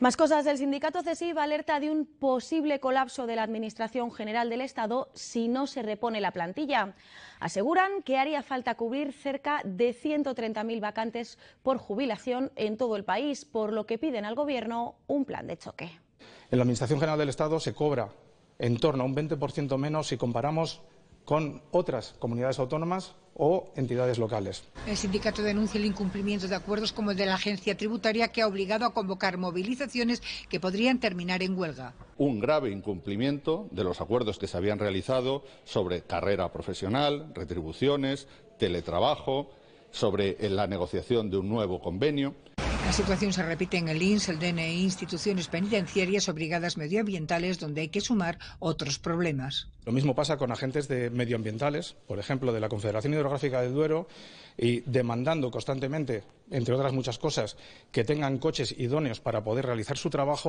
Más cosas, del sindicato CESIV alerta de un posible colapso de la Administración General del Estado si no se repone la plantilla. Aseguran que haría falta cubrir cerca de 130.000 vacantes por jubilación en todo el país, por lo que piden al Gobierno un plan de choque. En la Administración General del Estado se cobra en torno a un 20% menos si comparamos con otras comunidades autónomas o entidades locales. El sindicato denuncia el incumplimiento de acuerdos como el de la agencia tributaria que ha obligado a convocar movilizaciones que podrían terminar en huelga. Un grave incumplimiento de los acuerdos que se habían realizado sobre carrera profesional, retribuciones, teletrabajo, sobre la negociación de un nuevo convenio. La situación se repite en el INS, el DNI, e, instituciones penitenciarias, obligadas medioambientales, donde hay que sumar otros problemas. Lo mismo pasa con agentes de medioambientales, por ejemplo, de la Confederación Hidrográfica de Duero, y demandando constantemente, entre otras muchas cosas, que tengan coches idóneos para poder realizar su trabajo.